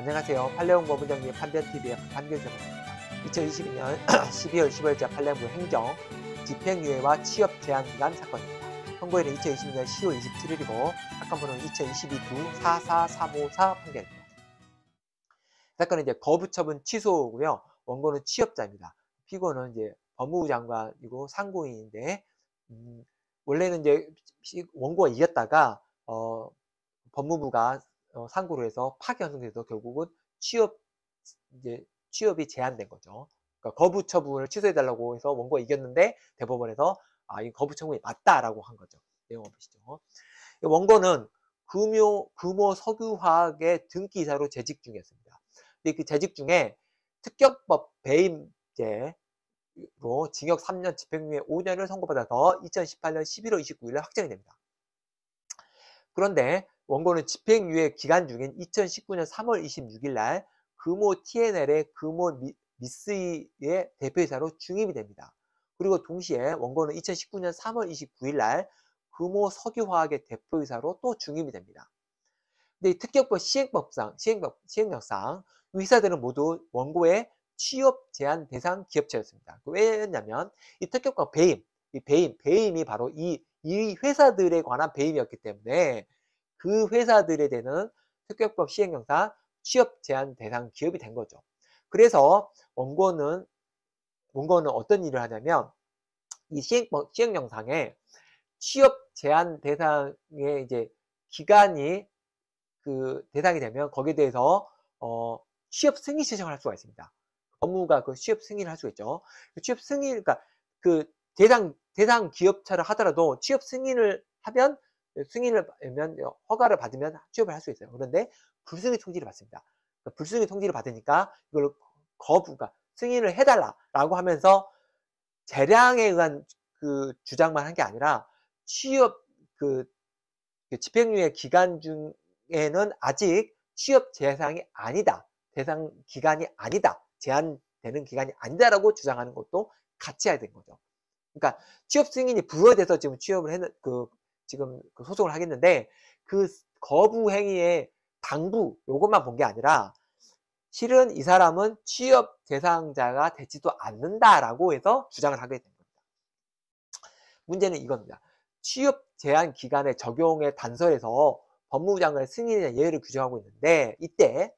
안녕하세요. 팔레온 법무장님 판변TV의 판결정입니다 2022년 12월 1 0일자팔레온 행정 집행유예와 취업 제한 기간 사건입니다. 선고일은 2022년 10월 27일이고 사건 번호는 2022두 44354 판결입니다. 사건은 이제 거부처분 취소고요. 원고는 취업자입니다. 피고는 이제 법무부 장관이고 상고인인데 음, 원래는 이제 원고가 이겼다가 어, 법무부가 어, 상고로 해서 파기환송돼서 결국은 취업 이제 취업이 제한된 거죠. 그러니까 거부 처분을 취소해달라고 해서 원고가 이겼는데 대법원에서 아, 이 거부 처분이 맞다라고 한 거죠. 내용 을 보시죠. 원고는 금요, 금호 석유화학의 등기이사로 재직 중이었습니다. 근데 그 재직 중에 특격법 배임죄로 징역 3년 집행유예 5년을 선고받아서 2018년 11월 29일에 확정이 됩니다. 그런데 원고는 집행유예 기간 중인 2019년 3월 26일 날 금호 TNL의 금호 미스의 대표이사로 중임이 됩니다. 그리고 동시에 원고는 2019년 3월 29일 날 금호 석유화학의 대표이사로 또 중임이 됩니다. 근데 이 특격법 시행법상, 시행법, 시행령상 의사들은 모두 원고의 취업 제한 대상 기업체였습니다. 그 왜냐면이특격과 배임, 이 배임, 배임이 바로 이, 이 회사들에 관한 배임이었기 때문에 그 회사들에 대한 특별법 시행령상 취업 제한 대상 기업이 된 거죠. 그래서 원고는 원고는 어떤 일을 하냐면 이 시행, 뭐 시행령상에 취업 제한 대상의 이제 기간이 그 대상이 되면 거기에 대해서 어, 취업 승인 신청을 할 수가 있습니다. 업무가 그 취업 승인을 할 수 있죠. 그 취업 승인, 그러니까 그 대상 대상 기업차를 하더라도 취업 승인을 하면 승인을 받으면 허가를 받으면 취업을 할 수 있어요. 그런데 불승인 통지를 받습니다. 그러니까 불승인 통지를 받으니까 이걸 거부가 그러니까 승인을 해달라라고 하면서 재량에 의한 그 주장만 한 게 아니라 취업 그, 그 집행유예 기간 중에는 아직 취업 대상이 아니다. 대상 기간이 아니다. 제한되는 기간이 아니다라고 주장하는 것도 같이 해야 된 거죠. 그러니까 취업 승인이 부여돼서 지금 취업을 했는 그 지금 그 소송을 하겠는데 그 거부 행위의 당부 요것만 본 게 아니라 실은 이 사람은 취업 대상자가 되지도 않는다라고 해서 주장을 하게 된 겁니다. 문제는 이겁니다. 취업 제한 기간의 적용의 단서에서 법무부 장관의 승인의 이 예외를 규정하고 있는데 이때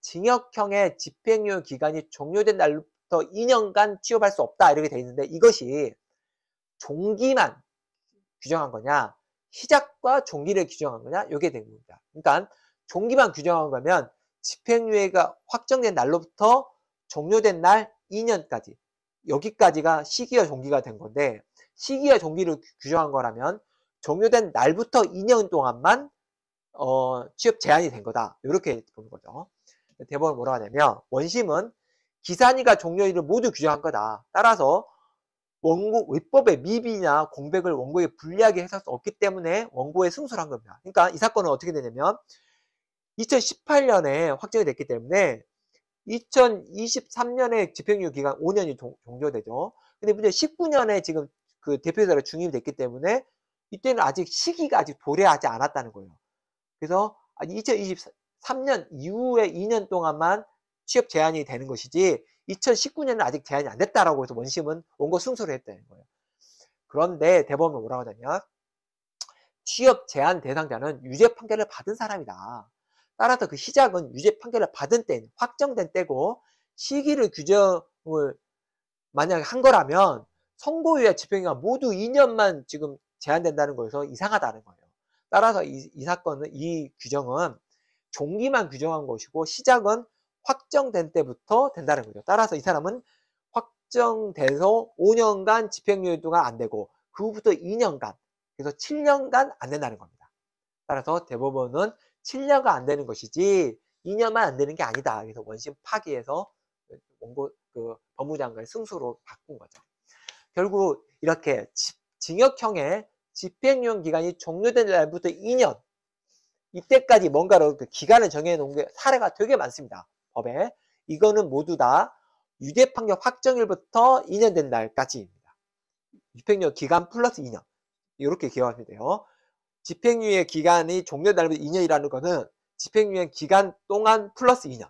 징역형의 집행유예 기간이 종료된 날부터 2년간 취업할 수 없다 이렇게 돼 있는데 이것이 종기만 규정한 거냐 시작과 종기를 규정한 거냐? 이게 된 겁니다. 그러니까 종기만 규정한 거면 집행유예가 확정된 날로부터 종료된 날 2년까지 여기까지가 시기와 종기가 된 건데 시기와 종기를 규정한 거라면 종료된 날부터 2년 동안만 어, 취업 제한이 된 거다. 이렇게 보는 거죠. 대법원 뭐라고 하냐면 원심은 기산이가 종료일을 모두 규정한 거다. 따라서 원고 위법의 미비나 공백을 원고에 불리하게 해석할 수 없기 때문에 원고에 승소를 한 겁니다. 그러니까 이 사건은 어떻게 되냐면 2018년에 확정이 됐기 때문에 2023년에 집행유예 기간 5년이 종료되죠. 근데 문제 19년에 지금 그 대표이사로 중임이 됐기 때문에 이때는 아직 시기가 아직 도래하지 않았다는 거예요. 그래서 2023년 아, 이후에 2년 동안만 취업 제한이 되는 것이지 2019년은 아직 제한이 안 됐다라고 해서 원심은 원고 승소를 했다는 거예요. 그런데 대법원은 뭐라고 하냐? 면 취업 제한 대상자는 유죄 판결을 받은 사람이다. 따라서 그 시작은 유죄 판결을 받은 때 확정된 때고 시기를 규정을 만약에 한 거라면 선고유예 집행유예가 모두 2년만 지금 제한된다는 거에서 이상하다는 거예요. 따라서 이, 이 사건은 이 규정은 종기만 규정한 것이고 시작은 확정된 때부터 된다는 거죠. 따라서 이 사람은 확정돼서 5년간 집행유예 동안 안 되고 그 후부터 2년간 그래서 7년간 안 된다는 겁니다. 따라서 대법원은 7년가 안 되는 것이지 2년만 안 되는 게 아니다. 그래서 원심 파기해서 원고 그 법무장관을 승소로 바꾼 거죠. 결국 이렇게 징역형의 집행유예 기간이 종료된 날부터 2년 이때까지 뭔가로 그 기간을 정해놓은 게 사례가 되게 많습니다. 법에 이거는 모두 다 유죄 판결 확정일부터 2년 된 날까지입니다. 집행유예 기간 플러스 2년 이렇게 기억하시면 돼요. 집행유예 기간이 종료된 날부터 2년이라는 것은 집행유예 기간 동안 플러스 2년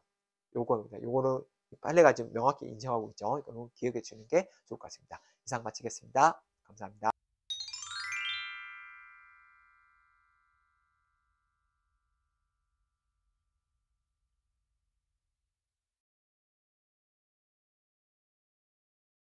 요거입니다. 요거는 빨래가 지금 명확히 인정하고 있죠. 이거 그러니까 기억해 주는 게 좋을 것 같습니다. 이상 마치겠습니다. 감사합니다.